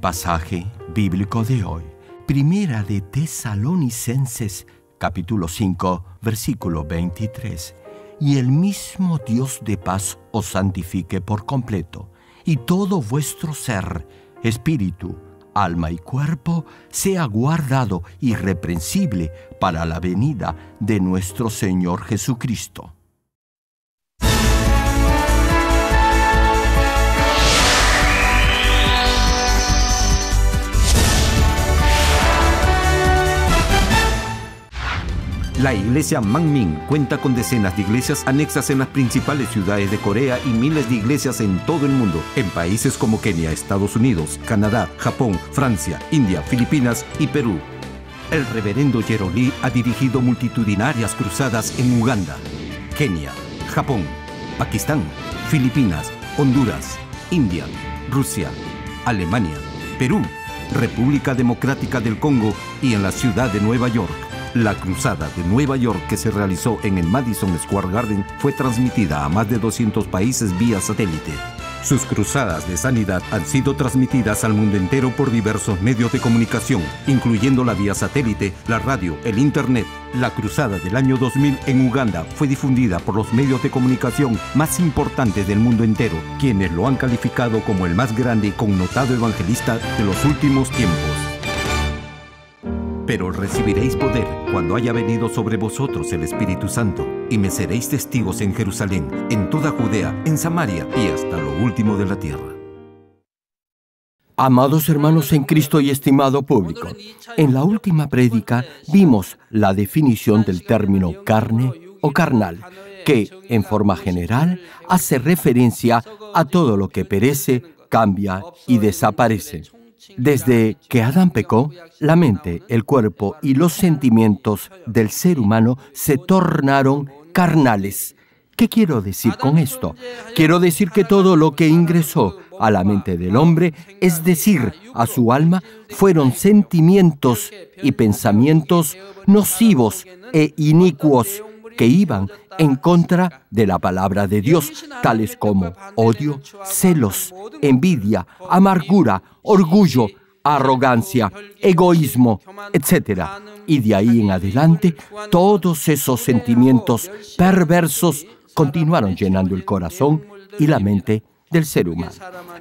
pasaje bíblico de hoy. Primera de Tesalonicenses capítulo 5 versículo 23. Y el mismo Dios de paz os santifique por completo, y todo vuestro ser, espíritu, alma y cuerpo, sea guardado irreprensible para la venida de nuestro Señor Jesucristo. La iglesia Mangmin cuenta con decenas de iglesias anexas en las principales ciudades de Corea y miles de iglesias en todo el mundo, en países como Kenia, Estados Unidos, Canadá, Japón, Francia, India, Filipinas y Perú. El reverendo Jerolí ha dirigido multitudinarias cruzadas en Uganda, Kenia, Japón, Pakistán, Filipinas, Honduras, India, Rusia, Alemania, Perú, República Democrática del Congo y en la ciudad de Nueva York. La cruzada de Nueva York que se realizó en el Madison Square Garden fue transmitida a más de 200 países vía satélite. Sus cruzadas de sanidad han sido transmitidas al mundo entero por diversos medios de comunicación, incluyendo la vía satélite, la radio, el Internet. La cruzada del año 2000 en Uganda fue difundida por los medios de comunicación más importantes del mundo entero, quienes lo han calificado como el más grande y connotado evangelista de los últimos tiempos. Pero recibiréis poder cuando haya venido sobre vosotros el Espíritu Santo, y me seréis testigos en Jerusalén, en toda Judea, en Samaria y hasta lo último de la tierra. Amados hermanos en Cristo y estimado público, en la última prédica vimos la definición del término carne o carnal, que, en forma general, hace referencia a todo lo que perece, cambia y desaparece. Desde que Adán pecó, la mente, el cuerpo y los sentimientos del ser humano se tornaron carnales. ¿Qué quiero decir con esto? Quiero decir que todo lo que ingresó a la mente del hombre, es decir, a su alma, fueron sentimientos y pensamientos nocivos e inicuos que iban en contra de la palabra de Dios, tales como odio, celos, envidia, amargura, orgullo, arrogancia, egoísmo, etc. Y de ahí en adelante, todos esos sentimientos perversos continuaron llenando el corazón y la mente del ser humano.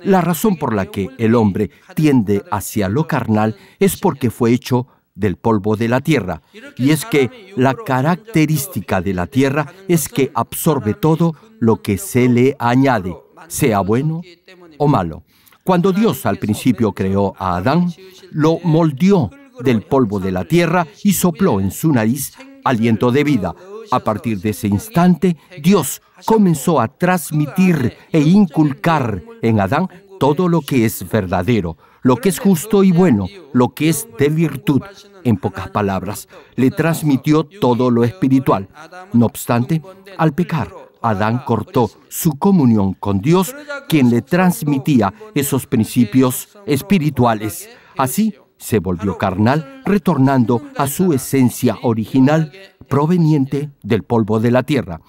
La razón por la que el hombre tiende hacia lo carnal es porque fue hecho del polvo de la tierra. Y es que la característica de la tierra es que absorbe todo lo que se le añade, sea bueno o malo. Cuando Dios al principio creó a Adán, lo moldeó del polvo de la tierra y sopló en su nariz aliento de vida. A partir de ese instante, Dios comenzó a transmitir e inculcar en Adán todo lo que es verdadero, lo que es justo y bueno, lo que es de virtud, en pocas palabras. Le transmitió todo lo espiritual. No obstante, al pecar, Adán cortó su comunión con Dios, quien le transmitía esos principios espirituales. Así, se volvió carnal, retornando a su esencia original proveniente del polvo de la tierra.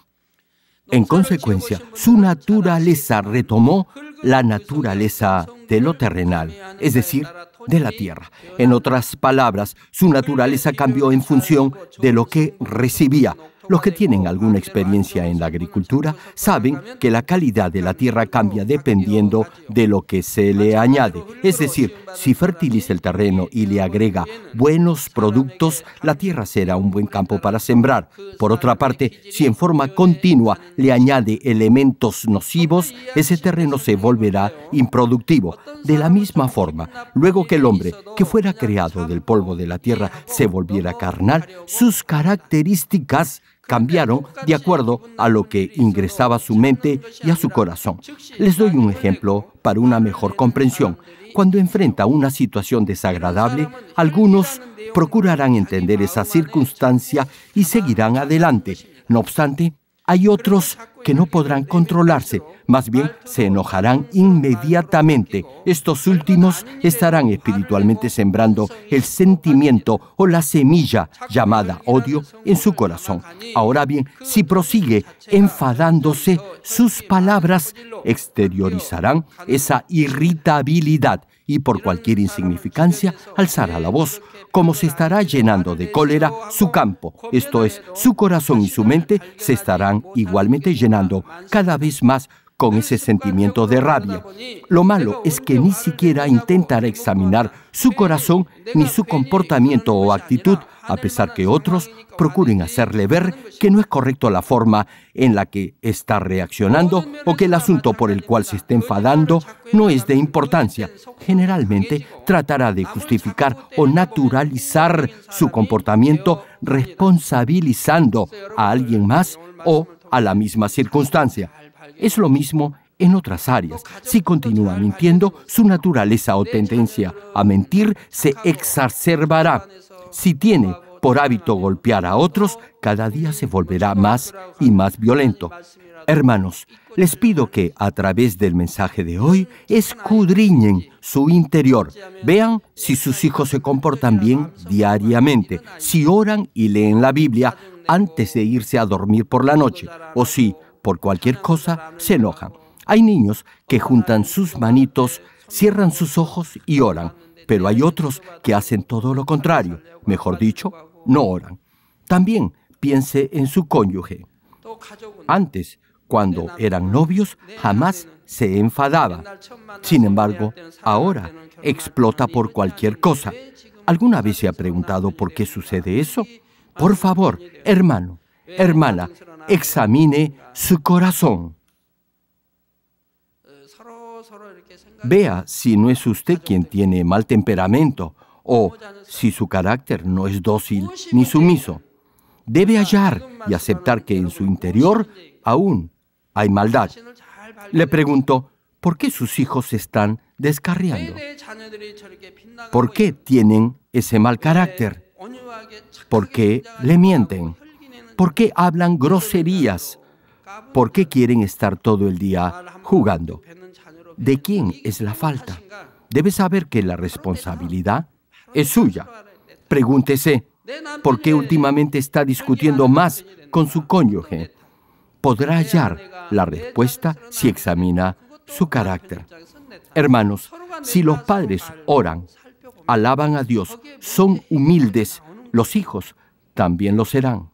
En consecuencia, su naturaleza retomó la naturaleza de lo terrenal, es decir, de la tierra. En otras palabras, su naturaleza cambió en función de lo que recibía, los que tienen alguna experiencia en la agricultura saben que la calidad de la tierra cambia dependiendo de lo que se le añade. Es decir, si fertiliza el terreno y le agrega buenos productos, la tierra será un buen campo para sembrar. Por otra parte, si en forma continua le añade elementos nocivos, ese terreno se volverá improductivo. De la misma forma, luego que el hombre, que fuera creado del polvo de la tierra, se volviera carnal, sus características cambiaron de acuerdo a lo que ingresaba a su mente y a su corazón. Les doy un ejemplo para una mejor comprensión. Cuando enfrenta una situación desagradable, algunos procurarán entender esa circunstancia y seguirán adelante. No obstante, hay otros que no podrán controlarse, más bien se enojarán inmediatamente. Estos últimos estarán espiritualmente sembrando el sentimiento o la semilla llamada odio en su corazón. Ahora bien, si prosigue enfadándose, sus palabras exteriorizarán esa irritabilidad y por cualquier insignificancia alzará la voz como se estará llenando de cólera su campo, esto es, su corazón y su mente se estarán igualmente llenando cada vez más con ese sentimiento de rabia. Lo malo es que ni siquiera intentará examinar su corazón ni su comportamiento o actitud, a pesar que otros procuren hacerle ver que no es correcto la forma en la que está reaccionando o que el asunto por el cual se está enfadando no es de importancia. Generalmente tratará de justificar o naturalizar su comportamiento responsabilizando a alguien más o a la misma circunstancia. Es lo mismo en otras áreas. Si continúa mintiendo, su naturaleza o tendencia a mentir se exacerbará. Si tiene por hábito golpear a otros, cada día se volverá más y más violento. Hermanos, les pido que a través del mensaje de hoy escudriñen su interior, vean si sus hijos se comportan bien diariamente, si oran y leen la Biblia antes de irse a dormir por la noche, o si por cualquier cosa, se enojan. Hay niños que juntan sus manitos, cierran sus ojos y oran, pero hay otros que hacen todo lo contrario, mejor dicho, no oran. También piense en su cónyuge. Antes, cuando eran novios, jamás se enfadaba. Sin embargo, ahora explota por cualquier cosa. ¿Alguna vez se ha preguntado por qué sucede eso? Por favor, hermano, hermana, examine su corazón. Vea si no es usted quien tiene mal temperamento o si su carácter no es dócil ni sumiso. Debe hallar y aceptar que en su interior aún hay maldad. Le pregunto, ¿por qué sus hijos están descarriando? ¿Por qué tienen ese mal carácter? ¿Por qué le mienten? ¿Por qué hablan groserías? ¿Por qué quieren estar todo el día jugando? ¿De quién es la falta? Debe saber que la responsabilidad es suya. Pregúntese, ¿por qué últimamente está discutiendo más con su cónyuge? Podrá hallar la respuesta si examina su carácter. Hermanos, si los padres oran, alaban a Dios, son humildes, los hijos también lo serán.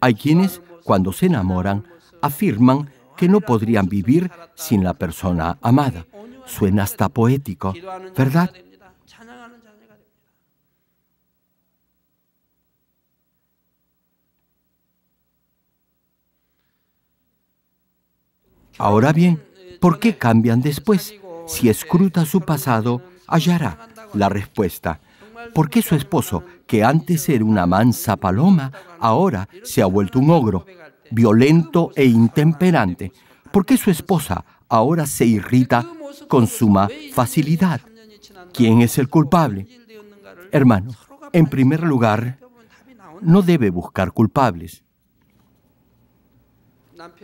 Hay quienes, cuando se enamoran, afirman que no podrían vivir sin la persona amada. Suena hasta poético, ¿verdad? Ahora bien, eh, ¿por qué cambian después? Si escruta su pasado, hallará la respuesta. ¿Por qué su esposo que antes era una mansa paloma, ahora se ha vuelto un ogro, violento e intemperante, porque su esposa ahora se irrita con suma facilidad. ¿Quién es el culpable? Hermano, en primer lugar, no debe buscar culpables.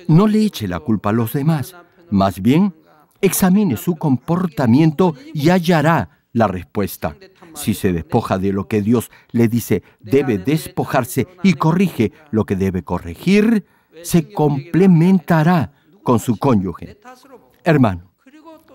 No le eche la culpa a los demás, más bien examine su comportamiento y hallará la respuesta. Si se despoja de lo que Dios le dice debe despojarse y corrige lo que debe corregir, se complementará con su cónyuge. Hermano,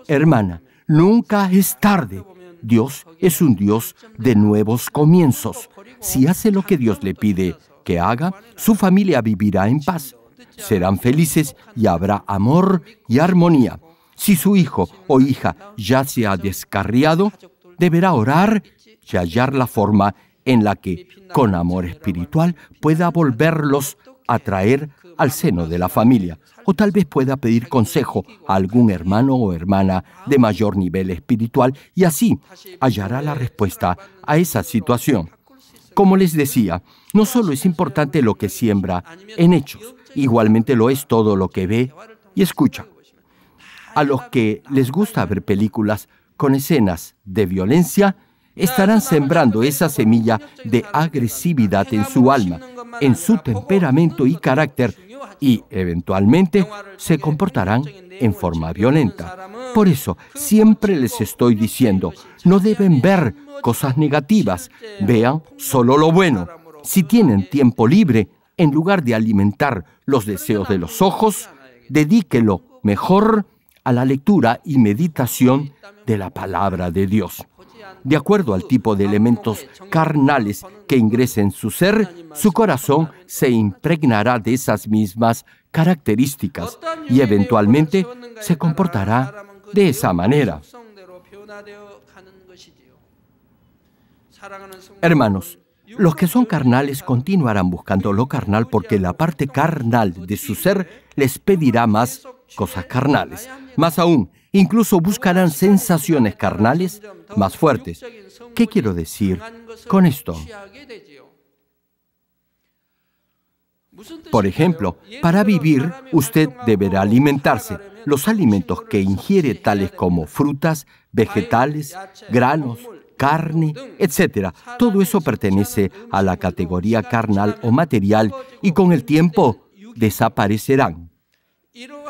hermana, nunca es tarde. Dios es un Dios de nuevos comienzos. Si hace lo que Dios le pide que haga, su familia vivirá en paz. Serán felices y habrá amor y armonía. Si su hijo o hija ya se ha descarriado, deberá orar y hallar la forma en la que, con amor espiritual, pueda volverlos a traer al seno de la familia, o tal vez pueda pedir consejo a algún hermano o hermana de mayor nivel espiritual y así hallará la respuesta a esa situación. Como les decía, no solo es importante lo que siembra en hechos, igualmente lo es todo lo que ve y escucha. A los que les gusta ver películas, con escenas de violencia, estarán sembrando esa semilla de agresividad en su alma, en su temperamento y carácter, y eventualmente se comportarán en forma violenta. Por eso siempre les estoy diciendo, no deben ver cosas negativas, vean solo lo bueno. Si tienen tiempo libre, en lugar de alimentar los deseos de los ojos, dedíquelo mejor a la lectura y meditación de la palabra de Dios. De acuerdo al tipo de elementos carnales que ingresen en su ser, su corazón se impregnará de esas mismas características y eventualmente se comportará de esa manera. Hermanos, los que son carnales continuarán buscando lo carnal porque la parte carnal de su ser les pedirá más cosas carnales. Más aún, incluso buscarán sensaciones carnales más fuertes. ¿Qué quiero decir con esto? Por ejemplo, para vivir usted deberá alimentarse. Los alimentos que ingiere tales como frutas, vegetales, granos, carne, etc. Todo eso pertenece a la categoría carnal o material y con el tiempo desaparecerán.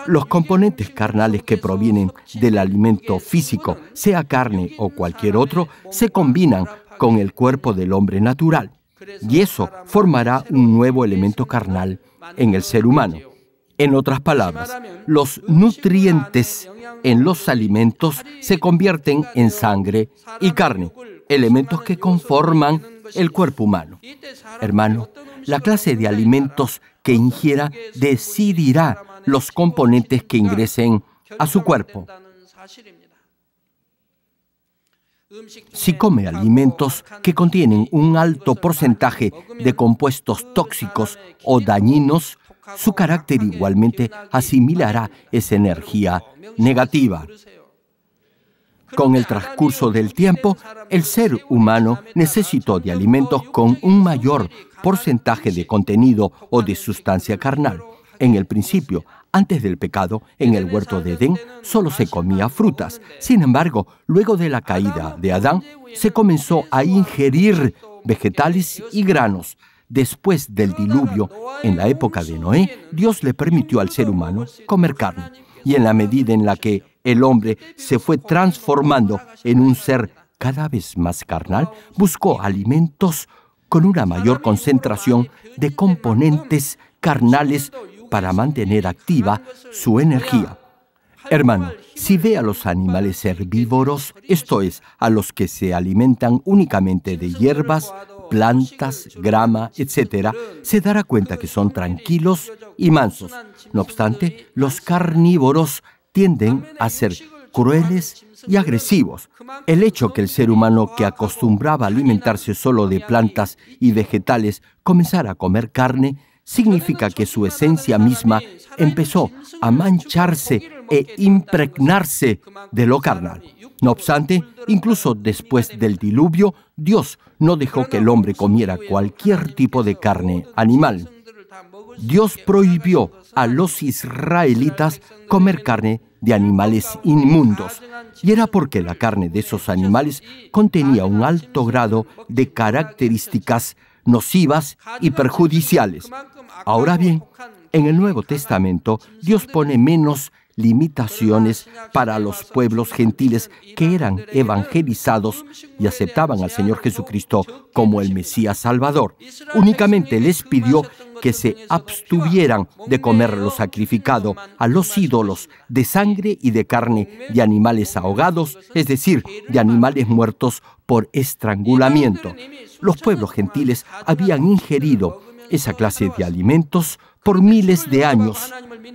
Los componentes carnales que provienen del alimento físico, sea carne o cualquier otro, se combinan con el cuerpo del hombre natural y eso formará un nuevo elemento carnal en el ser humano. En otras palabras, los nutrientes en los alimentos se convierten en sangre y carne, elementos que conforman el cuerpo humano. Hermano, la clase de alimentos que ingiera decidirá los componentes que ingresen a su cuerpo. Si come alimentos que contienen un alto porcentaje de compuestos tóxicos o dañinos, su carácter igualmente asimilará esa energía negativa. Con el transcurso del tiempo, el ser humano necesitó de alimentos con un mayor porcentaje de contenido o de sustancia carnal. En el principio, antes del pecado, en el huerto de Edén solo se comía frutas. Sin embargo, luego de la caída de Adán, se comenzó a ingerir vegetales y granos. Después del diluvio, en la época de Noé, Dios le permitió al ser humano comer carne. Y en la medida en la que el hombre se fue transformando en un ser cada vez más carnal, buscó alimentos con una mayor concentración de componentes carnales para mantener activa su energía. Hermano, si ve a los animales herbívoros, esto es, a los que se alimentan únicamente de hierbas, plantas, grama, etc., se dará cuenta que son tranquilos y mansos. No obstante, los carnívoros tienden a ser crueles y agresivos. El hecho que el ser humano que acostumbraba a alimentarse solo de plantas y vegetales comenzara a comer carne significa que su esencia misma empezó a mancharse e impregnarse de lo carnal. No obstante, incluso después del diluvio, Dios no dejó que el hombre comiera cualquier tipo de carne animal. Dios prohibió a los israelitas comer carne de animales inmundos, y era porque la carne de esos animales contenía un alto grado de características nocivas y perjudiciales. Ahora bien, en el Nuevo Testamento Dios pone menos limitaciones para los pueblos gentiles que eran evangelizados y aceptaban al Señor Jesucristo como el Mesías Salvador. Únicamente les pidió que se abstuvieran de comer lo sacrificado a los ídolos de sangre y de carne de animales ahogados, es decir, de animales muertos por estrangulamiento. Los pueblos gentiles habían ingerido esa clase de alimentos por miles de años.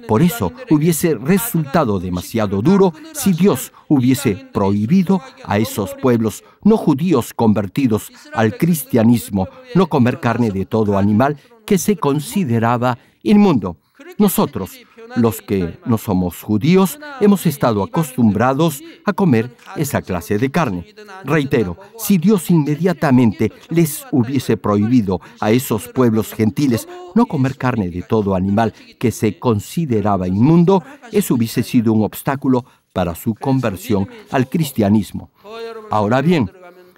Por eso hubiese resultado demasiado duro si Dios hubiese prohibido a esos pueblos no judíos convertidos al cristianismo no comer carne de todo animal que se consideraba inmundo. Nosotros los que no somos judíos hemos estado acostumbrados a comer esa clase de carne. Reitero, si Dios inmediatamente les hubiese prohibido a esos pueblos gentiles no comer carne de todo animal que se consideraba inmundo, eso hubiese sido un obstáculo para su conversión al cristianismo. Ahora bien,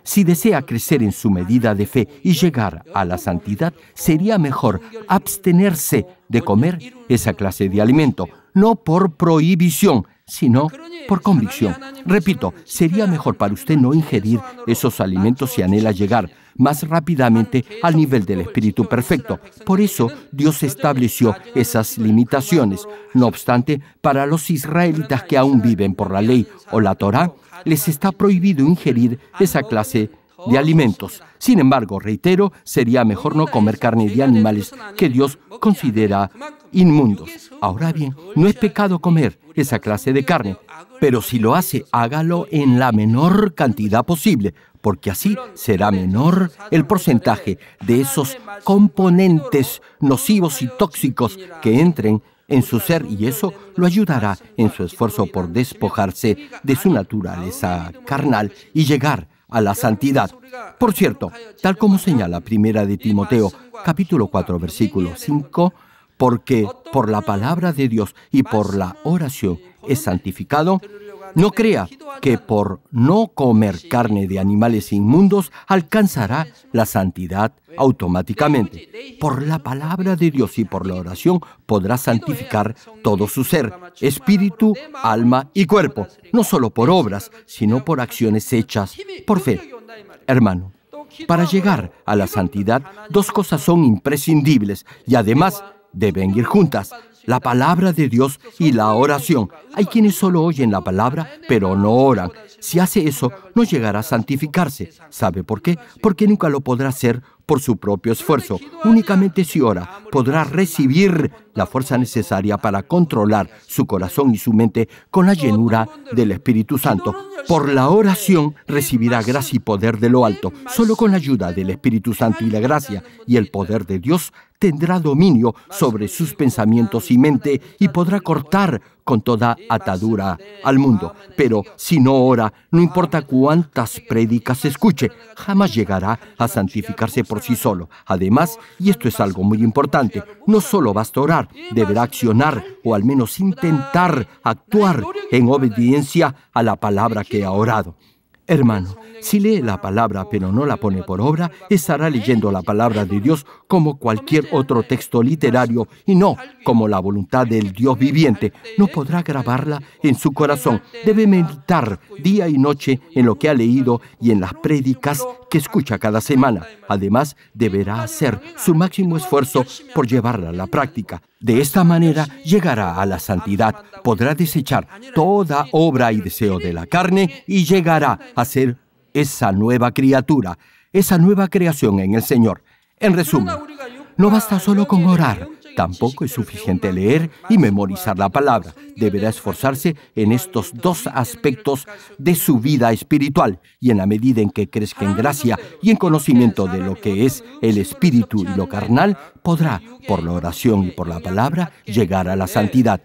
si desea crecer en su medida de fe y llegar a la santidad, sería mejor abstenerse de comer esa clase de alimento, no por prohibición, sino por convicción. Repito, sería mejor para usted no ingerir esos alimentos si anhela llegar más rápidamente al nivel del Espíritu Perfecto. Por eso Dios estableció esas limitaciones. No obstante, para los israelitas que aún viven por la ley o la Torá, les está prohibido ingerir esa clase de alimentos. Sin embargo, reitero, sería mejor no comer carne de animales que Dios considera inmundos. Ahora bien, no es pecado comer esa clase de carne, pero si lo hace, hágalo en la menor cantidad posible, porque así será menor el porcentaje de esos componentes nocivos y tóxicos que entren en su ser y eso lo ayudará en su esfuerzo por despojarse de su naturaleza carnal y llegar a la santidad. Por cierto, tal como señala Primera de Timoteo, capítulo 4, versículo 5, porque por la palabra de Dios y por la oración es santificado, no crea que por no comer carne de animales inmundos alcanzará la santidad automáticamente. Por la palabra de Dios y por la oración podrá santificar todo su ser, espíritu, alma y cuerpo, no solo por obras, sino por acciones hechas por fe. Hermano, para llegar a la santidad, dos cosas son imprescindibles y además deben ir juntas, la palabra de Dios y la oración. Hay quienes solo oyen la palabra, pero no oran. Si hace eso, no llegará a santificarse. ¿Sabe por qué? Porque nunca lo podrá hacer por su propio esfuerzo. Únicamente si ora podrá recibir la fuerza necesaria para controlar su corazón y su mente con la llenura del Espíritu Santo. Por la oración recibirá gracia y poder de lo alto. Solo con la ayuda del Espíritu Santo y la gracia y el poder de Dios tendrá dominio sobre sus pensamientos y mente y podrá cortar con toda atadura al mundo. Pero si no ora, no importa cuántas prédicas escuche, jamás llegará a santificarse por sí solo. Además, y esto es algo muy importante, no solo basta orar, deberá accionar o al menos intentar actuar en obediencia a la palabra que ha orado. Hermano, si lee la palabra pero no la pone por obra, estará leyendo la palabra de Dios como cualquier otro texto literario y no como la voluntad del Dios viviente. No podrá grabarla en su corazón. Debe meditar día y noche en lo que ha leído y en las prédicas que escucha cada semana. Además, deberá hacer su máximo esfuerzo por llevarla a la práctica. De esta manera llegará a la santidad, podrá desechar toda obra y deseo de la carne y llegará a ser esa nueva criatura, esa nueva creación en el Señor. En resumen, no basta solo con orar, Tampoco es suficiente leer y memorizar la palabra. Deberá esforzarse en estos dos aspectos de su vida espiritual y en la medida en que crezca en gracia y en conocimiento de lo que es el espíritu y lo carnal, podrá, por la oración y por la palabra, llegar a la santidad.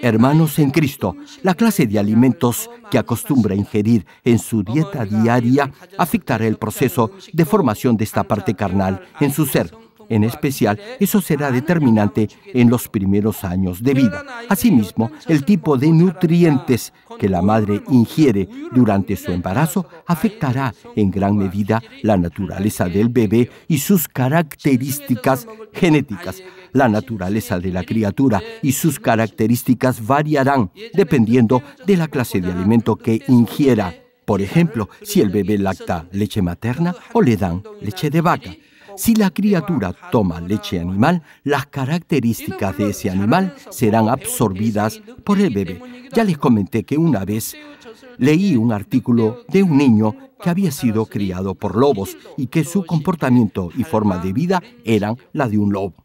Hermanos en Cristo, la clase de alimentos que acostumbra ingerir en su dieta diaria afectará el proceso de formación de esta parte carnal en su ser en especial, eso será determinante en los primeros años de vida. Asimismo, el tipo de nutrientes que la madre ingiere durante su embarazo afectará en gran medida la naturaleza del bebé y sus características genéticas. La naturaleza de la criatura y sus características variarán dependiendo de la clase de alimento que ingiera. Por ejemplo, si el bebé lacta leche materna o le dan leche de vaca. Si la criatura toma leche animal, las características de ese animal serán absorbidas por el bebé. Ya les comenté que una vez leí un artículo de un niño que había sido criado por lobos y que su comportamiento y forma de vida eran la de un lobo.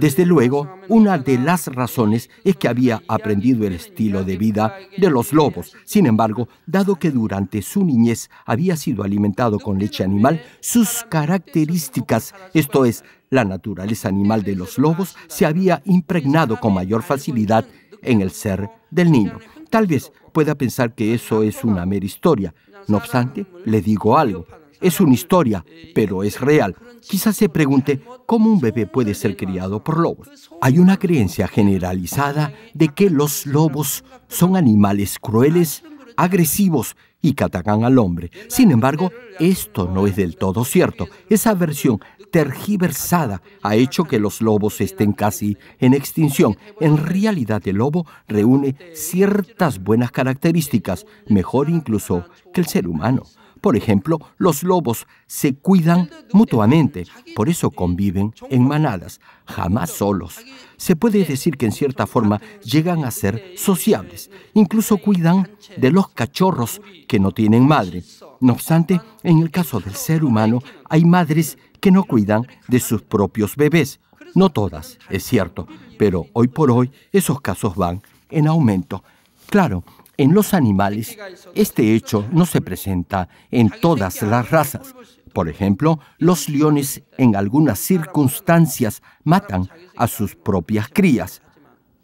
Desde luego, una de las razones es que había aprendido el estilo de vida de los lobos. Sin embargo, dado que durante su niñez había sido alimentado con leche animal, sus características, esto es, la naturaleza animal de los lobos, se había impregnado con mayor facilidad en el ser del niño. Tal vez pueda pensar que eso es una mera historia. No obstante, le digo algo. Es una historia, pero es real. Quizás se pregunte cómo un bebé puede ser criado por lobos. Hay una creencia generalizada de que los lobos son animales crueles, agresivos y que atacan al hombre. Sin embargo, esto no es del todo cierto. Esa versión tergiversada ha hecho que los lobos estén casi en extinción. En realidad el lobo reúne ciertas buenas características, mejor incluso que el ser humano. Por ejemplo, los lobos se cuidan mutuamente, por eso conviven en manadas, jamás solos. Se puede decir que en cierta forma llegan a ser sociables, incluso cuidan de los cachorros que no tienen madre. No obstante, en el caso del ser humano, hay madres que no cuidan de sus propios bebés. No todas, es cierto, pero hoy por hoy esos casos van en aumento. Claro, en los animales, este hecho no se presenta en todas las razas. Por ejemplo, los leones en algunas circunstancias matan a sus propias crías.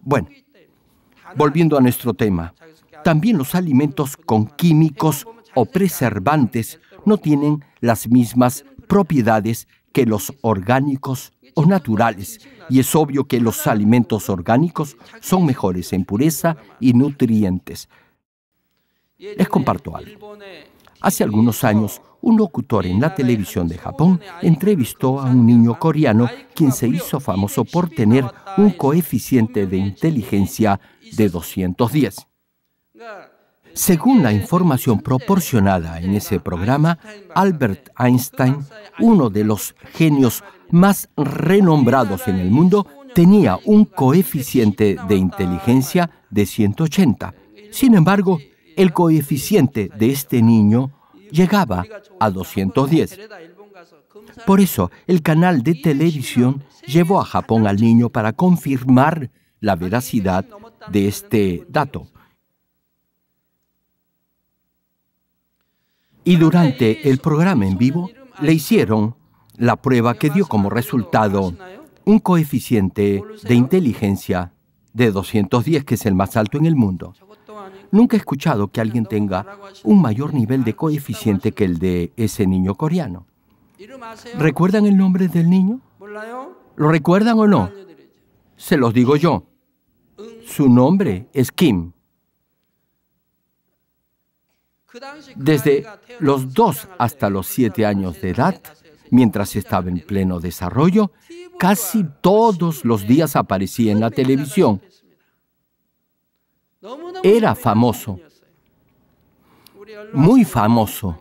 Bueno, volviendo a nuestro tema, también los alimentos con químicos o preservantes no tienen las mismas propiedades que los orgánicos o naturales, y es obvio que los alimentos orgánicos son mejores en pureza y nutrientes. Les comparto algo. Hace algunos años, un locutor en la televisión de Japón entrevistó a un niño coreano quien se hizo famoso por tener un coeficiente de inteligencia de 210. Según la información proporcionada en ese programa, Albert Einstein, uno de los genios más renombrados en el mundo, tenía un coeficiente de inteligencia de 180. Sin embargo, el coeficiente de este niño llegaba a 210. Por eso, el canal de televisión llevó a Japón al niño para confirmar la veracidad de este dato. Y durante el programa en vivo le hicieron la prueba que dio como resultado un coeficiente de inteligencia de 210, que es el más alto en el mundo. Nunca he escuchado que alguien tenga un mayor nivel de coeficiente que el de ese niño coreano. ¿Recuerdan el nombre del niño? ¿Lo recuerdan o no? Se los digo yo. Su nombre es Kim. Desde los dos hasta los siete años de edad, mientras estaba en pleno desarrollo, casi todos los días aparecía en la televisión era famoso, muy famoso.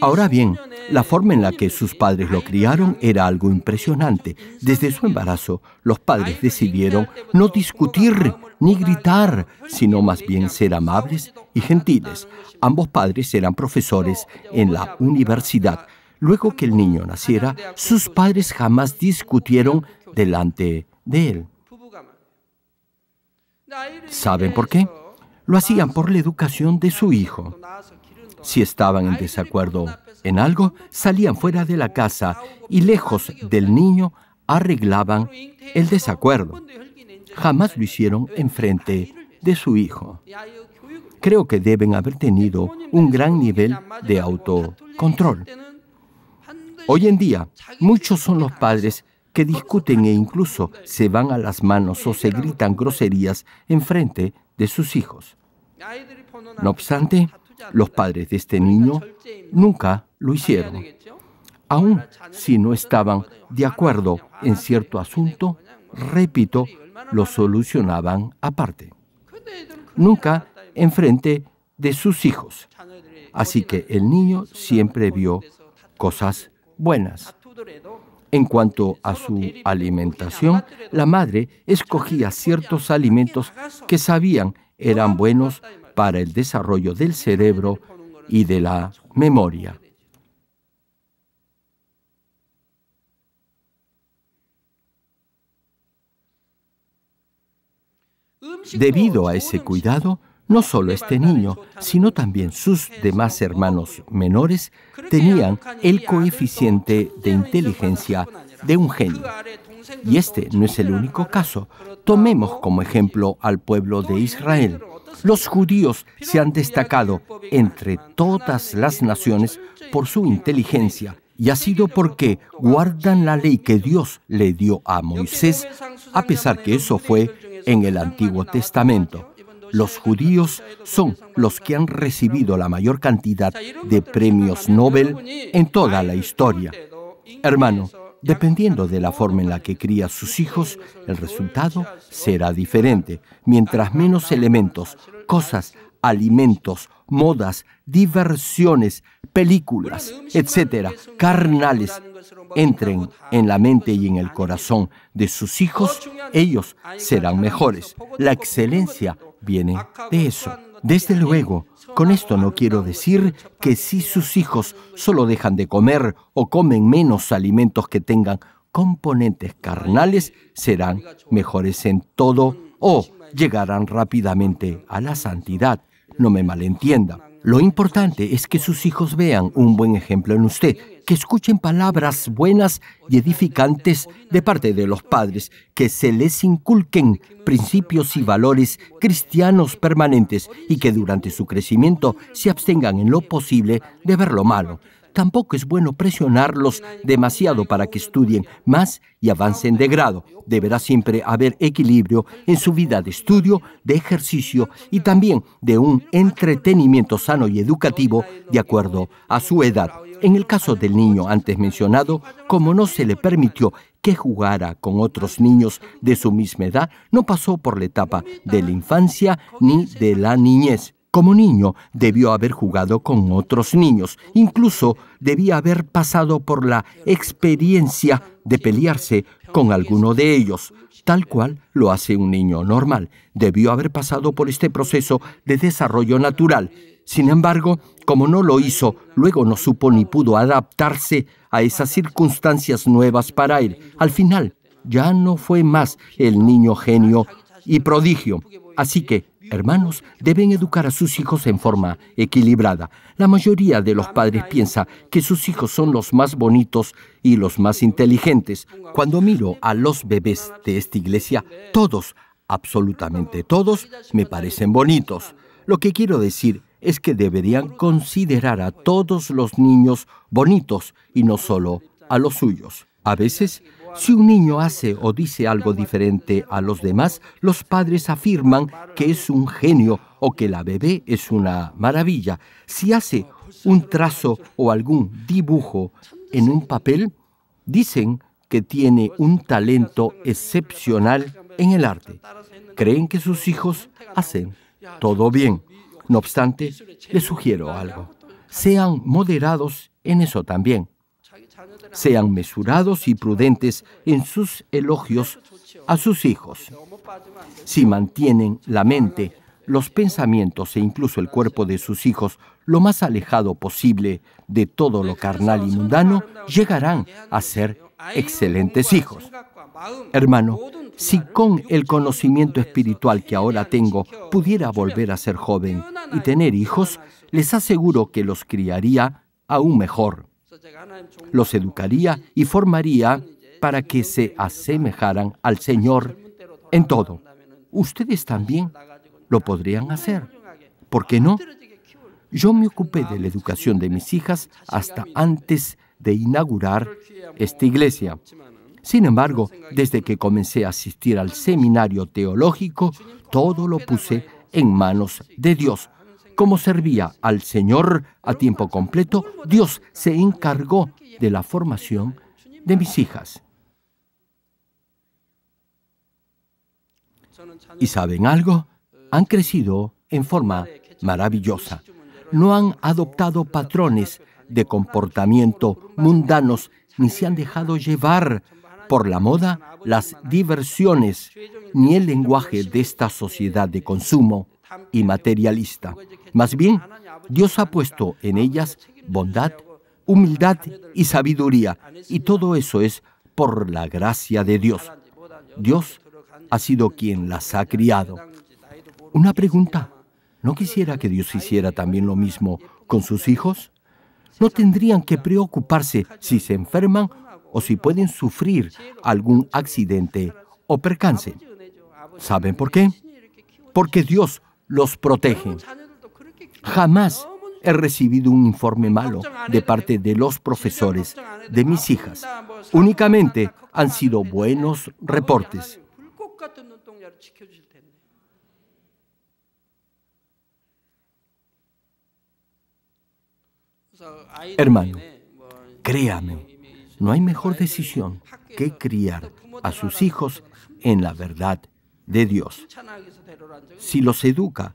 Ahora bien, la forma en la que sus padres lo criaron era algo impresionante. Desde su embarazo, los padres decidieron no discutir ni gritar, sino más bien ser amables y gentiles. Ambos padres eran profesores en la universidad. Luego que el niño naciera, sus padres jamás discutieron delante de él. ¿Saben por qué? Lo hacían por la educación de su hijo. Si estaban en desacuerdo en algo, salían fuera de la casa y lejos del niño arreglaban el desacuerdo. Jamás lo hicieron enfrente de su hijo. Creo que deben haber tenido un gran nivel de autocontrol. Hoy en día, muchos son los padres que discuten e incluso se van a las manos o se gritan groserías en frente de sus hijos. No obstante, los padres de este niño nunca lo hicieron. Aun si no estaban de acuerdo en cierto asunto, repito, lo solucionaban aparte. Nunca enfrente de sus hijos. Así que el niño siempre vio cosas buenas. En cuanto a su alimentación, la madre escogía ciertos alimentos que sabían eran buenos para el desarrollo del cerebro y de la memoria. Debido a ese cuidado, no solo este niño, sino también sus demás hermanos menores tenían el coeficiente de inteligencia de un genio. Y este no es el único caso. Tomemos como ejemplo al pueblo de Israel. Los judíos se han destacado entre todas las naciones por su inteligencia y ha sido porque guardan la ley que Dios le dio a Moisés, a pesar que eso fue en el Antiguo Testamento los judíos son los que han recibido la mayor cantidad de premios Nobel en toda la historia. Hermano, dependiendo de la forma en la que cría sus hijos, el resultado será diferente. Mientras menos elementos, cosas, alimentos, modas, diversiones, películas, etcétera, carnales, entren en la mente y en el corazón de sus hijos, ellos serán mejores. La excelencia viene de eso. Desde luego, con esto no quiero decir que si sus hijos solo dejan de comer o comen menos alimentos que tengan componentes carnales, serán mejores en todo o llegarán rápidamente a la santidad. No me malentienda. Lo importante es que sus hijos vean un buen ejemplo en usted, que escuchen palabras buenas y edificantes de parte de los padres, que se les inculquen principios y valores cristianos permanentes y que durante su crecimiento se abstengan en lo posible de ver lo malo, Tampoco es bueno presionarlos demasiado para que estudien más y avancen de grado. Deberá siempre haber equilibrio en su vida de estudio, de ejercicio y también de un entretenimiento sano y educativo de acuerdo a su edad. En el caso del niño antes mencionado, como no se le permitió que jugara con otros niños de su misma edad, no pasó por la etapa de la infancia ni de la niñez. Como niño debió haber jugado con otros niños, incluso debía haber pasado por la experiencia de pelearse con alguno de ellos, tal cual lo hace un niño normal. Debió haber pasado por este proceso de desarrollo natural. Sin embargo, como no lo hizo, luego no supo ni pudo adaptarse a esas circunstancias nuevas para él. Al final, ya no fue más el niño genio y prodigio. Así que hermanos deben educar a sus hijos en forma equilibrada. La mayoría de los padres piensa que sus hijos son los más bonitos y los más inteligentes. Cuando miro a los bebés de esta iglesia, todos, absolutamente todos, me parecen bonitos. Lo que quiero decir es que deberían considerar a todos los niños bonitos y no solo a los suyos. A veces si un niño hace o dice algo diferente a los demás, los padres afirman que es un genio o que la bebé es una maravilla. Si hace un trazo o algún dibujo en un papel, dicen que tiene un talento excepcional en el arte. Creen que sus hijos hacen todo bien. No obstante, les sugiero algo. Sean moderados en eso también. Sean mesurados y prudentes en sus elogios a sus hijos. Si mantienen la mente, los pensamientos e incluso el cuerpo de sus hijos lo más alejado posible de todo lo carnal y mundano, llegarán a ser excelentes hijos. Hermano, si con el conocimiento espiritual que ahora tengo pudiera volver a ser joven y tener hijos, les aseguro que los criaría aún mejor. Los educaría y formaría para que se asemejaran al Señor en todo. Ustedes también lo podrían hacer. ¿Por qué no? Yo me ocupé de la educación de mis hijas hasta antes de inaugurar esta iglesia. Sin embargo, desde que comencé a asistir al seminario teológico, todo lo puse en manos de Dios. Como servía al Señor a tiempo completo, Dios se encargó de la formación de mis hijas. ¿Y saben algo? Han crecido en forma maravillosa. No han adoptado patrones de comportamiento mundanos ni se han dejado llevar por la moda, las diversiones, ni el lenguaje de esta sociedad de consumo y materialista. Más bien, Dios ha puesto en ellas bondad, humildad y sabiduría, y todo eso es por la gracia de Dios. Dios ha sido quien las ha criado. Una pregunta, ¿no quisiera que Dios hiciera también lo mismo con sus hijos? ¿No tendrían que preocuparse si se enferman o si pueden sufrir algún accidente o percance? ¿Saben por qué? Porque Dios los protege. Jamás he recibido un informe malo de parte de los profesores de mis hijas. Únicamente han sido buenos reportes. Hermano, créame, no hay mejor decisión que criar a sus hijos en la verdad de Dios. Si los educa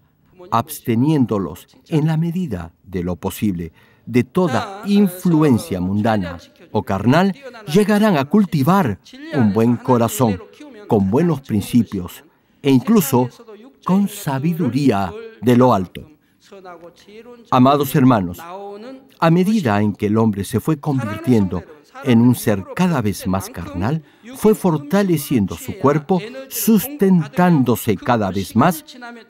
absteniéndolos en la medida de lo posible de toda influencia mundana o carnal, llegarán a cultivar un buen corazón con buenos principios e incluso con sabiduría de lo alto. Amados hermanos, a medida en que el hombre se fue convirtiendo en un ser cada vez más carnal, fue fortaleciendo su cuerpo, sustentándose cada vez más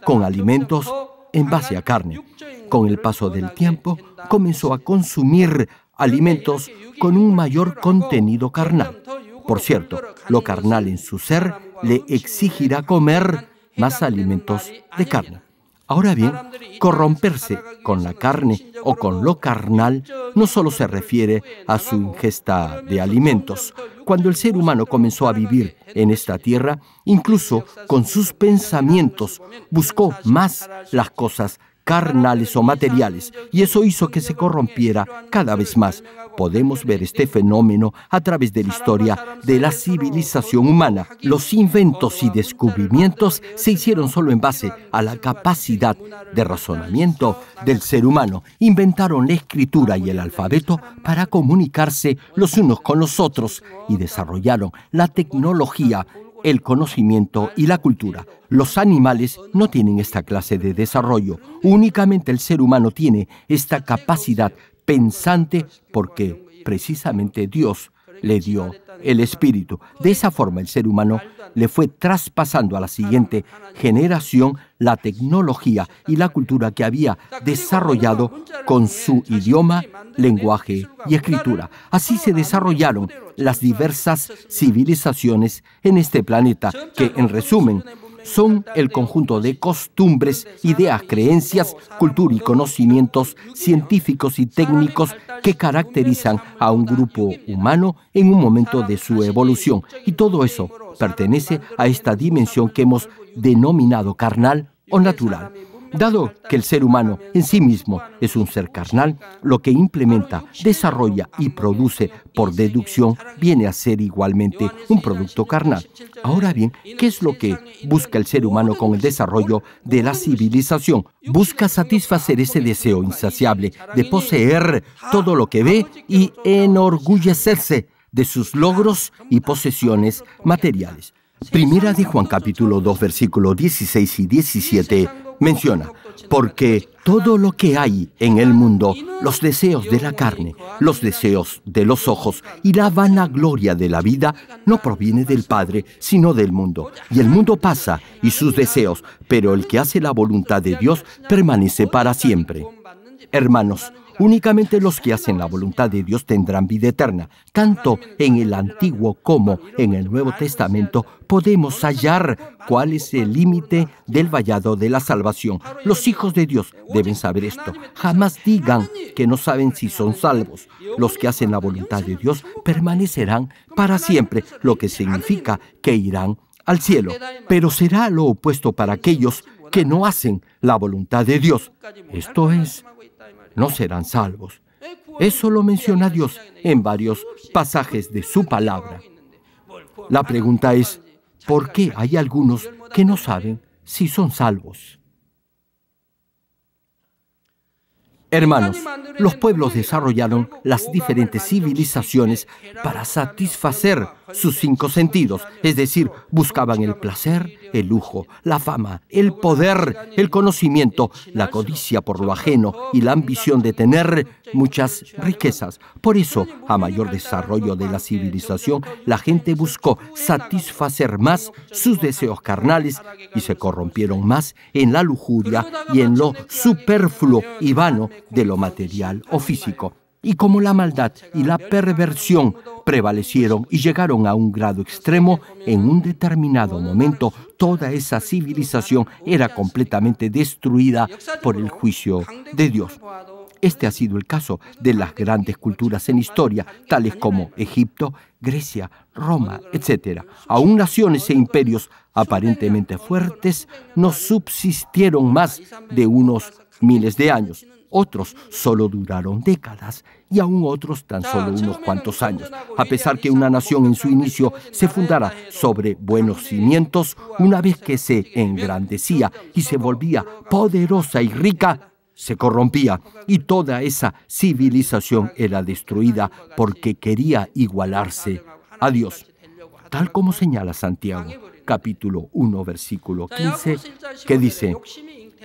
con alimentos en base a carne. Con el paso del tiempo, comenzó a consumir alimentos con un mayor contenido carnal. Por cierto, lo carnal en su ser le exigirá comer más alimentos de carne. Ahora bien, corromperse con la carne o con lo carnal no solo se refiere a su ingesta de alimentos. Cuando el ser humano comenzó a vivir en esta tierra, incluso con sus pensamientos, buscó más las cosas carnales o materiales, y eso hizo que se corrompiera cada vez más. Podemos ver este fenómeno a través de la historia de la civilización humana. Los inventos y descubrimientos se hicieron solo en base a la capacidad de razonamiento del ser humano. Inventaron la escritura y el alfabeto para comunicarse los unos con los otros y desarrollaron la tecnología el conocimiento y la cultura. Los animales no tienen esta clase de desarrollo. Únicamente el ser humano tiene esta capacidad pensante porque precisamente Dios le dio el Espíritu. De esa forma el ser humano le fue traspasando a la siguiente generación la tecnología y la cultura que había desarrollado con su idioma, lenguaje y escritura. Así se desarrollaron las diversas civilizaciones en este planeta que, en resumen, son el conjunto de costumbres, ideas, creencias, cultura y conocimientos científicos y técnicos que caracterizan a un grupo humano en un momento de su evolución. Y todo eso pertenece a esta dimensión que hemos denominado carnal o natural. Dado que el ser humano en sí mismo es un ser carnal, lo que implementa, desarrolla y produce por deducción viene a ser igualmente un producto carnal. Ahora bien, ¿qué es lo que busca el ser humano con el desarrollo de la civilización? Busca satisfacer ese deseo insaciable de poseer todo lo que ve y enorgullecerse de sus logros y posesiones materiales. Primera de Juan capítulo 2 versículo 16 y 17 Menciona, porque todo lo que hay en el mundo, los deseos de la carne, los deseos de los ojos y la vanagloria de la vida, no proviene del Padre, sino del mundo. Y el mundo pasa y sus deseos, pero el que hace la voluntad de Dios permanece para siempre. Hermanos, Únicamente los que hacen la voluntad de Dios tendrán vida eterna. Tanto en el Antiguo como en el Nuevo Testamento podemos hallar cuál es el límite del vallado de la salvación. Los hijos de Dios deben saber esto. Jamás digan que no saben si son salvos. Los que hacen la voluntad de Dios permanecerán para siempre, lo que significa que irán al cielo. Pero será lo opuesto para aquellos que no hacen la voluntad de Dios. Esto es no serán salvos. Eso lo menciona Dios en varios pasajes de su palabra. La pregunta es, ¿por qué hay algunos que no saben si son salvos? Hermanos, los pueblos desarrollaron las diferentes civilizaciones para satisfacer sus cinco sentidos, es decir, buscaban el placer, el lujo, la fama, el poder, el conocimiento, la codicia por lo ajeno y la ambición de tener muchas riquezas. Por eso, a mayor desarrollo de la civilización, la gente buscó satisfacer más sus deseos carnales y se corrompieron más en la lujuria y en lo superfluo y vano de lo material o físico. Y como la maldad y la perversión prevalecieron y llegaron a un grado extremo, en un determinado momento toda esa civilización era completamente destruida por el juicio de Dios. Este ha sido el caso de las grandes culturas en historia, tales como Egipto, Grecia, Roma, etc. Aún naciones e imperios aparentemente fuertes no subsistieron más de unos miles de años. Otros solo duraron décadas y aún otros tan solo unos cuantos años. A pesar que una nación en su inicio se fundara sobre buenos cimientos, una vez que se engrandecía y se volvía poderosa y rica, se corrompía y toda esa civilización era destruida porque quería igualarse a Dios, tal como señala Santiago capítulo 1 versículo 15 que dice,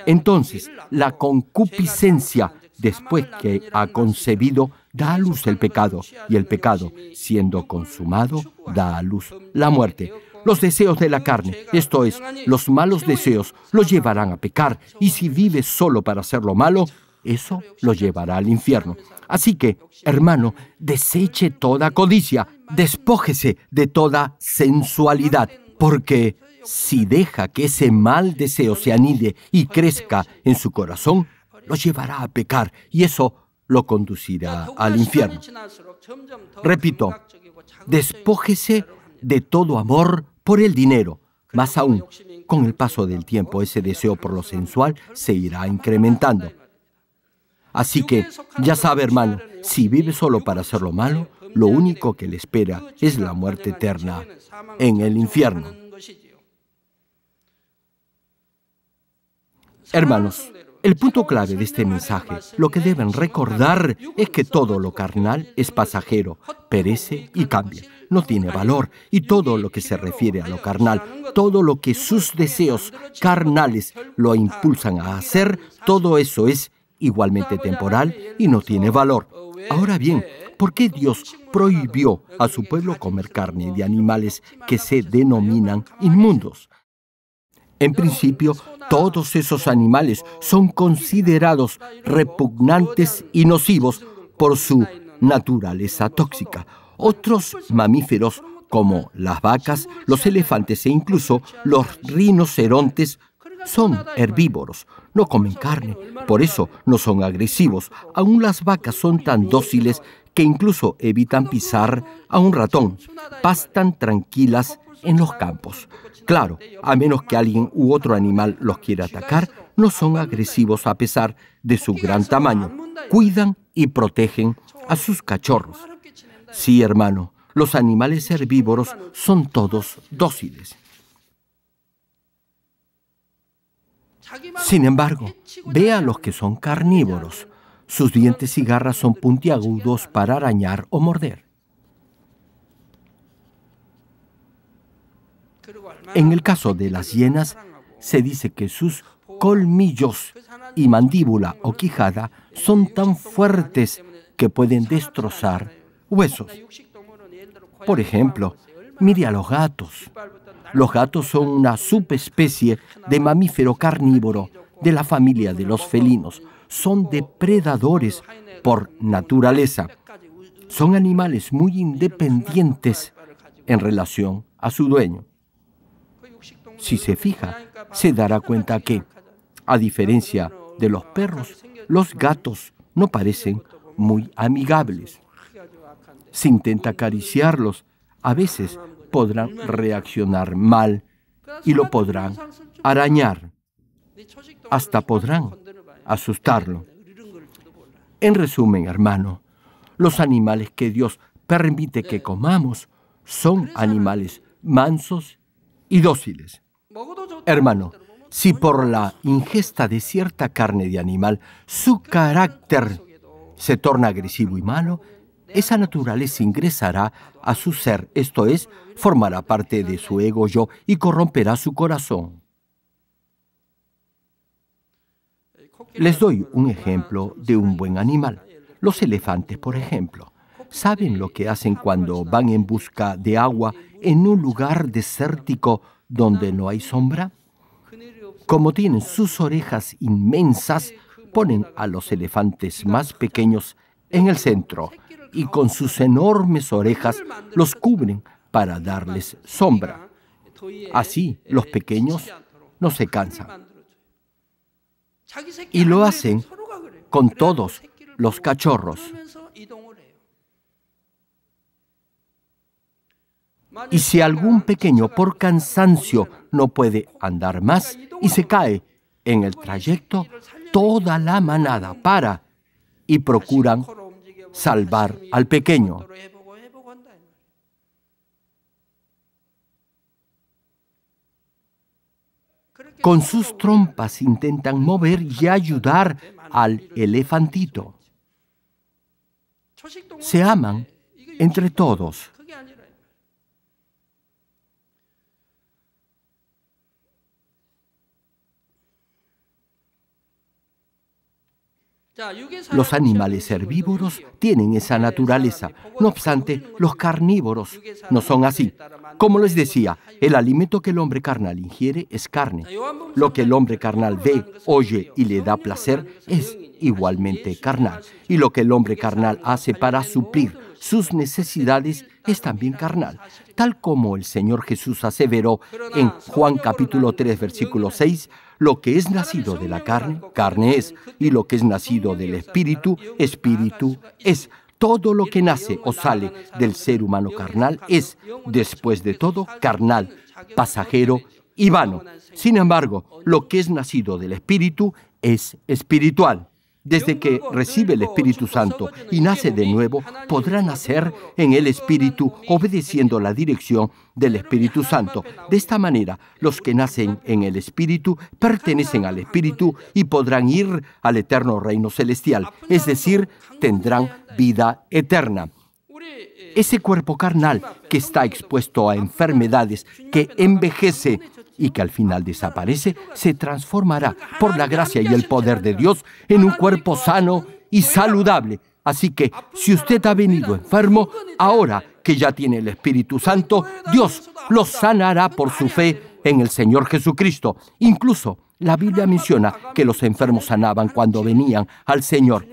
entonces la concupiscencia después que ha concebido da a luz el pecado y el pecado siendo consumado da a luz la muerte. Los deseos de la carne, esto es, los malos deseos, los llevarán a pecar. Y si vive solo para hacer lo malo, eso lo llevará al infierno. Así que, hermano, deseche toda codicia, despójese de toda sensualidad, porque si deja que ese mal deseo se anide y crezca en su corazón, lo llevará a pecar y eso lo conducirá al infierno. Repito, despójese de todo amor por el dinero. Más aún, con el paso del tiempo ese deseo por lo sensual se irá incrementando. Así que, ya sabe hermano, si vive solo para hacer lo malo, lo único que le espera es la muerte eterna en el infierno. Hermanos, el punto clave de este mensaje, lo que deben recordar es que todo lo carnal es pasajero, perece y cambia no tiene valor y todo lo que se refiere a lo carnal, todo lo que sus deseos carnales lo impulsan a hacer, todo eso es igualmente temporal y no tiene valor. Ahora bien, ¿por qué Dios prohibió a su pueblo comer carne de animales que se denominan inmundos? En principio, todos esos animales son considerados repugnantes y nocivos por su naturaleza tóxica. Otros mamíferos como las vacas, los elefantes e incluso los rinocerontes son herbívoros, no comen carne, por eso no son agresivos. Aún las vacas son tan dóciles que incluso evitan pisar a un ratón. Pastan tranquilas en los campos. Claro, a menos que alguien u otro animal los quiera atacar, no son agresivos a pesar de su gran tamaño. Cuidan y protegen a sus cachorros. Sí, hermano, los animales herbívoros son todos dóciles. Sin embargo, vea a los que son carnívoros. Sus dientes y garras son puntiagudos para arañar o morder. En el caso de las hienas, se dice que sus colmillos y mandíbula o quijada son tan fuertes que pueden destrozar huesos. Por ejemplo, mire a los gatos. Los gatos son una subespecie de mamífero carnívoro de la familia de los felinos. Son depredadores por naturaleza. Son animales muy independientes en relación a su dueño. Si se fija, se dará cuenta que, a diferencia de los perros, los gatos no parecen muy amigables. Si intenta acariciarlos, a veces podrán reaccionar mal y lo podrán arañar. Hasta podrán asustarlo. En resumen, hermano, los animales que Dios permite que comamos son animales mansos y dóciles. Hermano, si por la ingesta de cierta carne de animal su carácter se torna agresivo y malo, esa naturaleza ingresará a su ser, esto es, formará parte de su ego yo y corromperá su corazón. Les doy un ejemplo de un buen animal. Los elefantes, por ejemplo, saben lo que hacen cuando van en busca de agua en un lugar desértico donde no hay sombra. Como tienen sus orejas inmensas, ponen a los elefantes más pequeños en el centro y con sus enormes orejas los cubren para darles sombra. Así los pequeños no se cansan. Y lo hacen con todos los cachorros. Y si algún pequeño por cansancio no puede andar más y se cae en el trayecto, toda la manada para y procuran salvar al pequeño. Con sus trompas intentan mover y ayudar al elefantito. Se aman entre todos. Los animales herbívoros tienen esa naturaleza. No obstante, los carnívoros no son así. Como les decía, el alimento que el hombre carnal ingiere es carne. Lo que el hombre carnal ve, oye y le da placer es igualmente carnal. Y lo que el hombre carnal hace para suplir sus necesidades es también carnal, tal como el Señor Jesús aseveró en Juan capítulo 3 versículo 6, lo que es nacido de la carne, carne es, y lo que es nacido del espíritu, espíritu es. Todo lo que nace o sale del ser humano carnal es, después de todo, carnal, pasajero y vano. Sin embargo, lo que es nacido del espíritu es espiritual. Desde que recibe el Espíritu Santo y nace de nuevo, podrá nacer en el Espíritu obedeciendo la dirección del Espíritu Santo. De esta manera, los que nacen en el Espíritu pertenecen al Espíritu y podrán ir al eterno reino celestial, es decir, tendrán vida eterna. Eh, Ese cuerpo carnal que está expuesto a enfermedades, que envejece, y que al final desaparece, se transformará por la gracia y el poder de Dios en un cuerpo sano y saludable. Así que si usted ha venido enfermo, ahora que ya tiene el Espíritu Santo, Dios lo sanará por su fe en el Señor Jesucristo. Incluso la Biblia menciona que los enfermos sanaban cuando venían al Señor.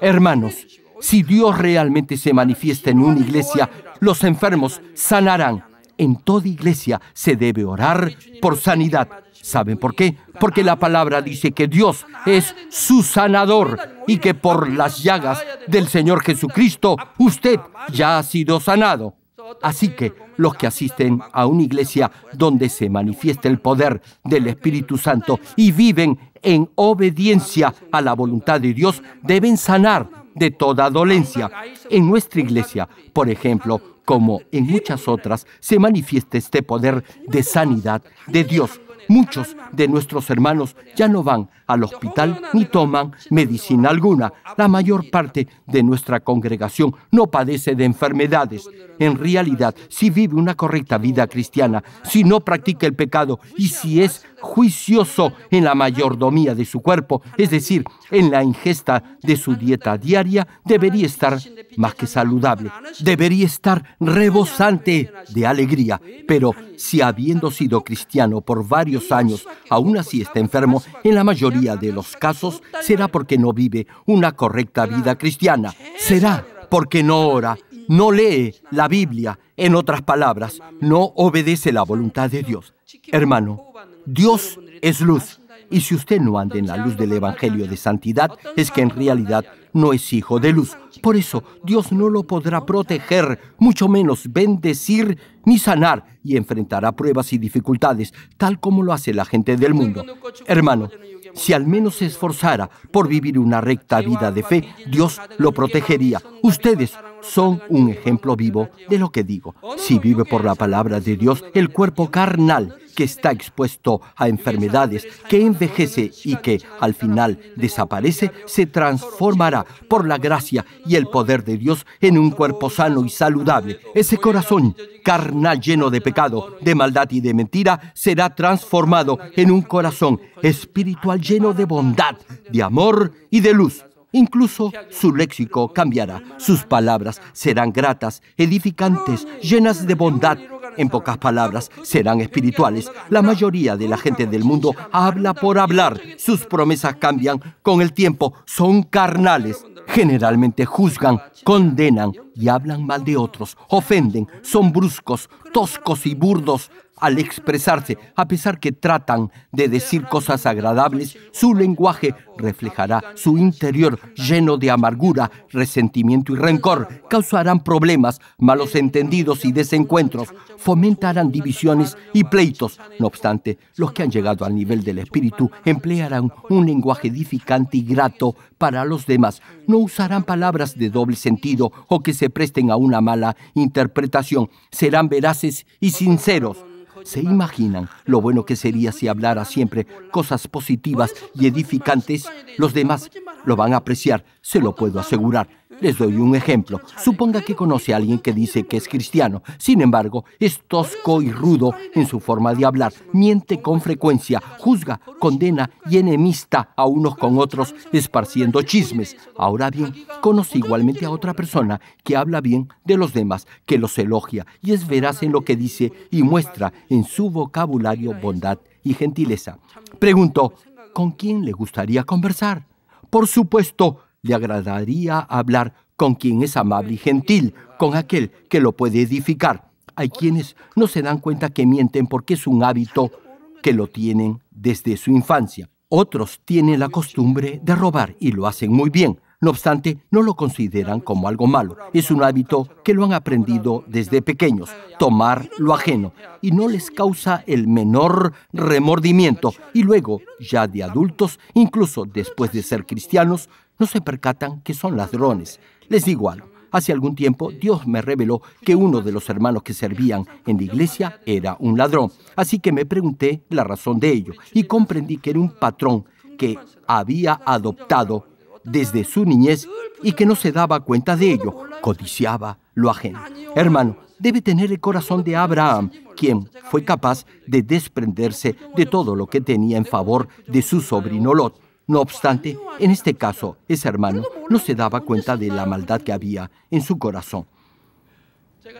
Hermanos, si Dios realmente se manifiesta en una iglesia, los enfermos sanarán en toda iglesia se debe orar por sanidad. ¿Saben por qué? Porque la palabra dice que Dios es su sanador y que por las llagas del Señor Jesucristo usted ya ha sido sanado. Así que los que asisten a una iglesia donde se manifiesta el poder del Espíritu Santo y viven en obediencia a la voluntad de Dios deben sanar de toda dolencia. En nuestra iglesia, por ejemplo, como en muchas otras, se manifiesta este poder de sanidad de Dios. Muchos de nuestros hermanos ya no van al hospital ni toman medicina alguna. La mayor parte de nuestra congregación no padece de enfermedades en realidad si vive una correcta vida cristiana, si no practica el pecado y si es juicioso en la mayordomía de su cuerpo, es decir, en la ingesta de su dieta diaria, debería estar más que saludable, debería estar rebosante de alegría. Pero si habiendo sido cristiano por varios años, aún así está enfermo, en la mayoría de los casos será porque no vive una correcta vida cristiana. Será porque no ora, no lee la Biblia, en otras palabras, no obedece la voluntad de Dios. Hermano, Dios es luz. Y si usted no anda en la luz del Evangelio de Santidad, es que en realidad no es hijo de luz. Por eso Dios no lo podrá proteger, mucho menos bendecir ni sanar, y enfrentará pruebas y dificultades, tal como lo hace la gente del mundo. Hermano, si al menos se esforzara por vivir una recta vida de fe, Dios lo protegería. Ustedes son un ejemplo vivo de lo que digo. Si vive por la palabra de Dios, el cuerpo carnal que está expuesto a enfermedades, que envejece y que al final desaparece, se transformará por la gracia y el poder de Dios en un cuerpo sano y saludable. Ese corazón carnal lleno de pecado, de maldad y de mentira será transformado en un corazón espiritual lleno de bondad, de amor y de luz. Incluso su léxico cambiará, sus palabras serán gratas, edificantes, llenas de bondad, en pocas palabras, serán espirituales. La mayoría de la gente del mundo habla por hablar. Sus promesas cambian con el tiempo. Son carnales. Generalmente juzgan, condenan y hablan mal de otros. Ofenden, son bruscos, toscos y burdos al expresarse, a pesar que tratan de decir cosas agradables, su lenguaje reflejará su interior lleno de amargura, resentimiento y rencor. Causarán problemas, malos entendidos y desencuentros. Fomentarán divisiones y pleitos. No obstante, los que han llegado al nivel del espíritu emplearán un lenguaje edificante y grato para los demás. No usarán palabras de doble sentido o que se presten a una mala interpretación. Serán veraces y sinceros. ¿Se imaginan lo bueno que sería si hablara siempre cosas positivas y edificantes? Los demás lo van a apreciar, se lo puedo asegurar. Les doy un ejemplo. Suponga que conoce a alguien que dice que es cristiano. Sin embargo, es tosco y rudo en su forma de hablar. Miente con frecuencia, juzga, condena y enemista a unos con otros, esparciendo chismes. Ahora bien, conoce igualmente a otra persona que habla bien de los demás, que los elogia y es veraz en lo que dice y muestra en su vocabulario bondad y gentileza. Pregunto, ¿con quién le gustaría conversar? Por supuesto, le agradaría hablar con quien es amable y gentil, con aquel que lo puede edificar. Hay quienes no se dan cuenta que mienten porque es un hábito que lo tienen desde su infancia. Otros tienen la costumbre de robar y lo hacen muy bien. No obstante, no lo consideran como algo malo. Es un hábito que lo han aprendido desde pequeños, tomar lo ajeno, y no les causa el menor remordimiento. Y luego, ya de adultos, incluso después de ser cristianos, no se percatan que son ladrones. Les digo algo. Hace algún tiempo Dios me reveló que uno de los hermanos que servían en la iglesia era un ladrón. Así que me pregunté la razón de ello y comprendí que era un patrón que había adoptado desde su niñez y que no se daba cuenta de ello, codiciaba lo ajeno. Hermano, debe tener el corazón de Abraham, quien fue capaz de desprenderse de todo lo que tenía en favor de su sobrino Lot. No obstante, en este caso, ese hermano no se daba cuenta de la maldad que había en su corazón.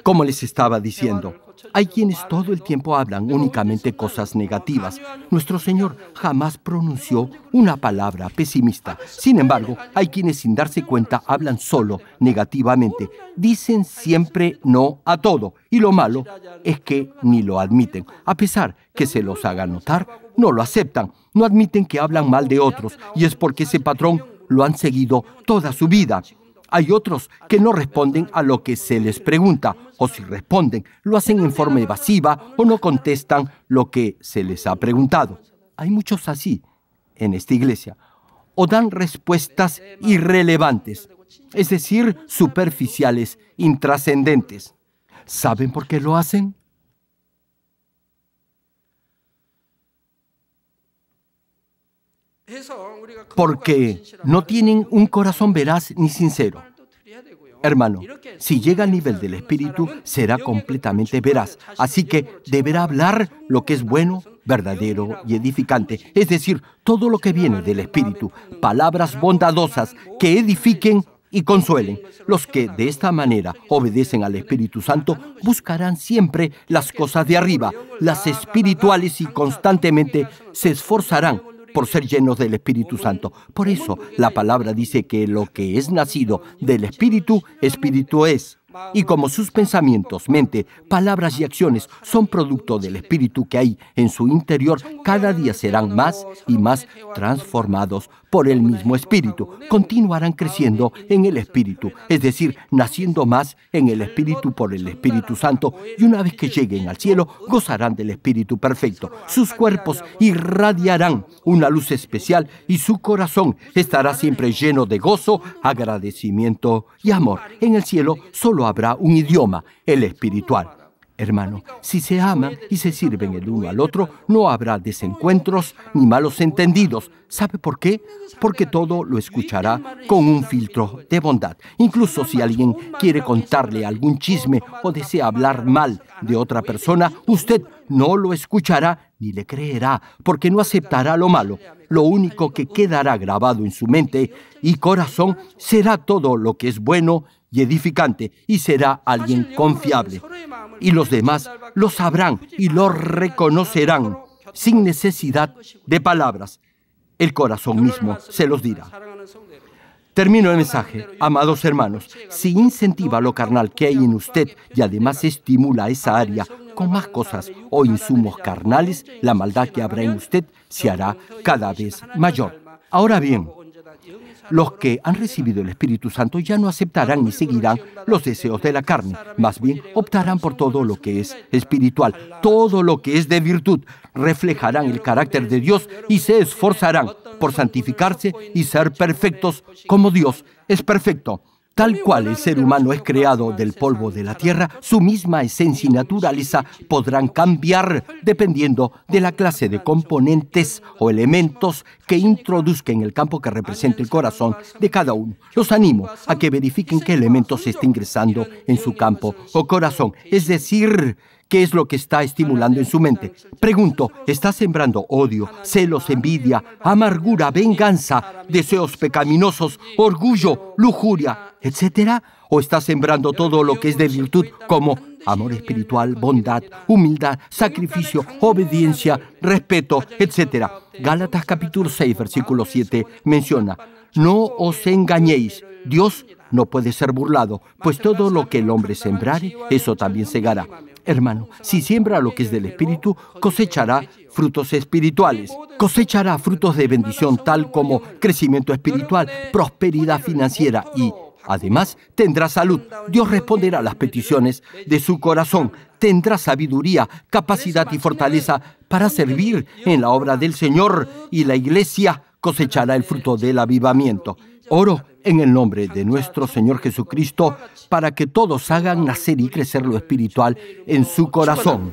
Como les estaba diciendo, hay quienes todo el tiempo hablan únicamente cosas negativas. Nuestro Señor jamás pronunció una palabra pesimista. Sin embargo, hay quienes sin darse cuenta hablan solo negativamente. Dicen siempre no a todo. Y lo malo es que ni lo admiten. A pesar que se los haga notar, no lo aceptan. No admiten que hablan mal de otros. Y es porque ese patrón lo han seguido toda su vida. Hay otros que no responden a lo que se les pregunta, o si responden, lo hacen en forma evasiva o no contestan lo que se les ha preguntado. Hay muchos así en esta iglesia. O dan respuestas irrelevantes, es decir, superficiales, intrascendentes. ¿Saben por qué lo hacen? Eso porque no tienen un corazón veraz ni sincero. Hermano, si llega al nivel del Espíritu, será completamente veraz. Así que deberá hablar lo que es bueno, verdadero y edificante. Es decir, todo lo que viene del Espíritu. Palabras bondadosas que edifiquen y consuelen. Los que de esta manera obedecen al Espíritu Santo buscarán siempre las cosas de arriba, las espirituales y constantemente se esforzarán por ser llenos del Espíritu Santo. Por eso la palabra dice que lo que es nacido del Espíritu, Espíritu es. Y como sus pensamientos, mente, palabras y acciones son producto del espíritu que hay en su interior, cada día serán más y más transformados por el mismo espíritu. Continuarán creciendo en el espíritu, es decir, naciendo más en el espíritu por el Espíritu Santo. Y una vez que lleguen al cielo, gozarán del espíritu perfecto. Sus cuerpos irradiarán una luz especial y su corazón estará siempre lleno de gozo, agradecimiento y amor. En el cielo solo habrá un idioma, el espiritual. Hermano, si se aman y se sirven el uno al otro, no habrá desencuentros ni malos entendidos. ¿Sabe por qué? Porque todo lo escuchará con un filtro de bondad. Incluso si alguien quiere contarle algún chisme o desea hablar mal de otra persona, usted no lo escuchará ni le creerá, porque no aceptará lo malo. Lo único que quedará grabado en su mente y corazón será todo lo que es bueno y edificante y será alguien confiable. Y los demás lo sabrán y lo reconocerán sin necesidad de palabras. El corazón mismo se los dirá. Termino el mensaje, amados hermanos, si incentiva lo carnal que hay en usted y además estimula esa área con más cosas o insumos carnales, la maldad que habrá en usted se hará cada vez mayor. Ahora bien, los que han recibido el Espíritu Santo ya no aceptarán ni seguirán los deseos de la carne, más bien optarán por todo lo que es espiritual, todo lo que es de virtud, reflejarán el carácter de Dios y se esforzarán por santificarse y ser perfectos como Dios es perfecto. Tal cual el ser humano es creado del polvo de la tierra, su misma esencia y naturaleza podrán cambiar dependiendo de la clase de componentes o elementos que introduzca en el campo que representa el corazón de cada uno. Los animo a que verifiquen qué elementos se está ingresando en su campo o corazón, es decir, qué es lo que está estimulando en su mente. Pregunto, ¿está sembrando odio, celos, envidia, amargura, venganza, deseos pecaminosos, orgullo, lujuria, etcétera? ¿O está sembrando todo lo que es de virtud como amor espiritual, bondad, humildad, sacrificio, obediencia, respeto, etcétera? Gálatas capítulo 6, versículo 7 menciona, no os engañéis, Dios no puede ser burlado, pues todo lo que el hombre sembrare, eso también segará. Hermano, si siembra lo que es del Espíritu, cosechará frutos espirituales. Cosechará frutos de bendición tal como crecimiento espiritual, prosperidad financiera y Además, tendrá salud. Dios responderá a las peticiones de su corazón. Tendrá sabiduría, capacidad y fortaleza para servir en la obra del Señor y la iglesia cosechará el fruto del avivamiento. Oro en el nombre de nuestro Señor Jesucristo para que todos hagan nacer y crecer lo espiritual en su corazón.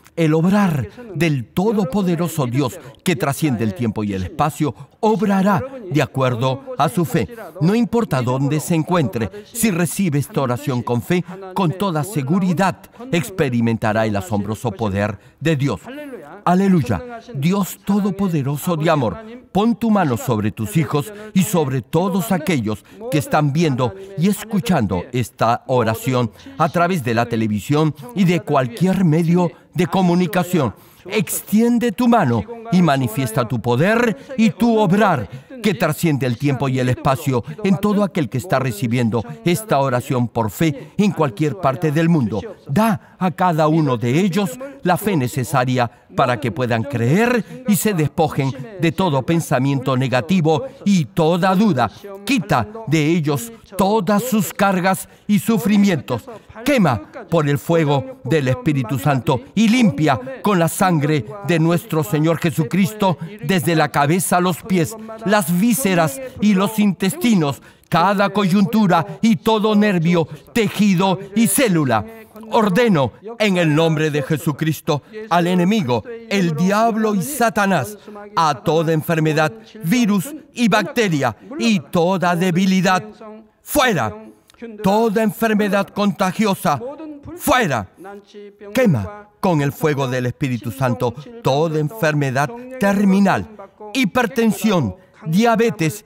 el obrar del Todopoderoso Dios que trasciende el tiempo y el espacio, obrará de acuerdo a su fe. No importa dónde se encuentre, si recibe esta oración con fe, con toda seguridad experimentará el asombroso poder de Dios. Aleluya. Dios Todopoderoso de amor, pon tu mano sobre tus hijos y sobre todos aquellos que están viendo y escuchando esta oración a través de la televisión y de cualquier medio de comunicación. Extiende tu mano y manifiesta tu poder y tu obrar que trasciende el tiempo y el espacio en todo aquel que está recibiendo esta oración por fe en cualquier parte del mundo. Da a cada uno de ellos la fe necesaria para que puedan creer y se despojen de todo pensamiento negativo y toda duda. Quita de ellos todas sus cargas y sufrimientos. Quema por el fuego del Espíritu Santo y limpia con la sangre de nuestro Señor Jesucristo desde la cabeza a los pies, las vísceras y los intestinos cada coyuntura y todo nervio, tejido y célula. Ordeno en el nombre de Jesucristo al enemigo, el diablo y Satanás, a toda enfermedad, virus y bacteria y toda debilidad. Fuera. Toda enfermedad contagiosa, fuera. Quema con el fuego del Espíritu Santo toda enfermedad terminal, hipertensión, diabetes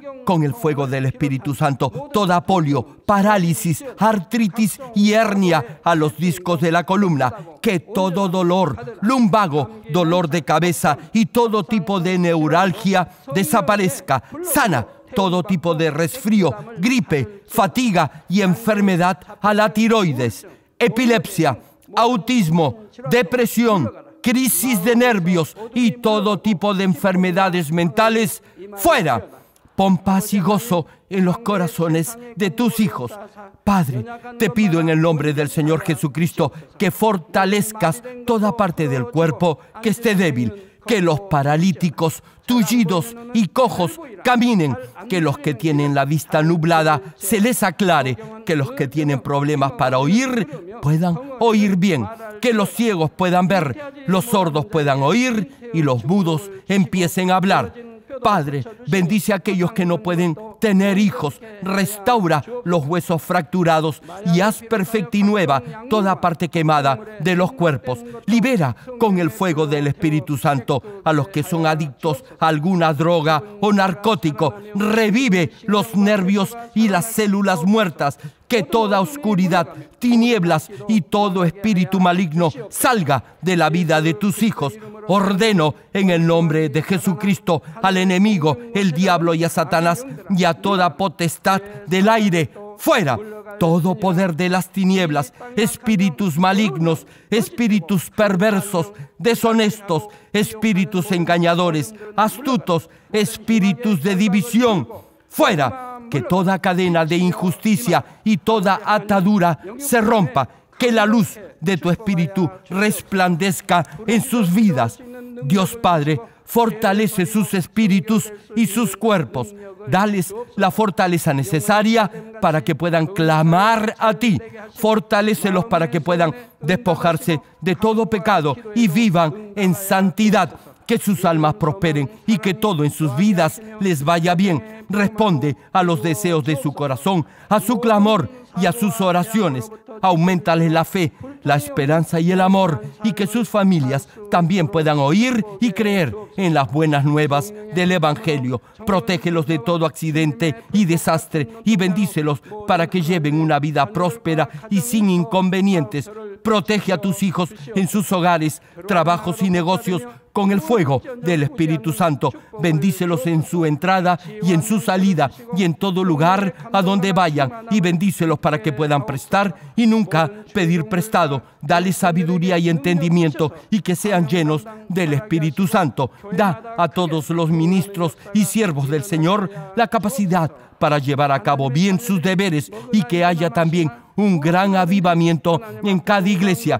con el fuego del Espíritu Santo toda polio, parálisis, artritis y hernia a los discos de la columna, que todo dolor, lumbago, dolor de cabeza y todo tipo de neuralgia desaparezca, sana todo tipo de resfrío, gripe, fatiga y enfermedad a la tiroides, epilepsia, autismo, depresión, crisis de nervios y todo tipo de enfermedades mentales fuera ...con paz y gozo en los corazones de tus hijos. Padre, te pido en el nombre del Señor Jesucristo que fortalezcas toda parte del cuerpo que esté débil, que los paralíticos, tullidos y cojos caminen, que los que tienen la vista nublada se les aclare, que los que tienen problemas para oír puedan oír bien, que los ciegos puedan ver, los sordos puedan oír y los mudos empiecen a hablar Padre, bendice a aquellos que no pueden tener hijos, restaura los huesos fracturados y haz perfecta y nueva toda parte quemada de los cuerpos. Libera con el fuego del Espíritu Santo a los que son adictos a alguna droga o narcótico. Revive los nervios y las células muertas. Que toda oscuridad, tinieblas y todo espíritu maligno salga de la vida de tus hijos. Ordeno en el nombre de Jesucristo al enemigo, el diablo y a Satanás y a toda potestad del aire, fuera todo poder de las tinieblas, espíritus malignos, espíritus perversos, deshonestos, espíritus engañadores, astutos, espíritus de división, fuera que toda cadena de injusticia y toda atadura se rompa, que la luz de tu espíritu resplandezca en sus vidas. Dios Padre, fortalece sus espíritus y sus cuerpos. Dales la fortaleza necesaria para que puedan clamar a ti. Fortalécelos para que puedan despojarse de todo pecado y vivan en santidad. Que sus almas prosperen y que todo en sus vidas les vaya bien. Responde a los deseos de su corazón, a su clamor y a sus oraciones. ...aumentales la fe, la esperanza y el amor y que sus familias también puedan oír y creer en las buenas nuevas del Evangelio. Protégelos de todo accidente y desastre y bendícelos para que lleven una vida próspera y sin inconvenientes. Protege a tus hijos en sus hogares, trabajos y negocios con el fuego del Espíritu Santo. Bendícelos en su entrada y en su salida y en todo lugar a donde vayan y bendícelos para que puedan prestar y nunca pedir prestado. Dale sabiduría y entendimiento y que sean llenos del Espíritu Santo. Da a todos los ministros y siervos del Señor la capacidad para llevar a cabo bien sus deberes y que haya también un gran avivamiento en cada iglesia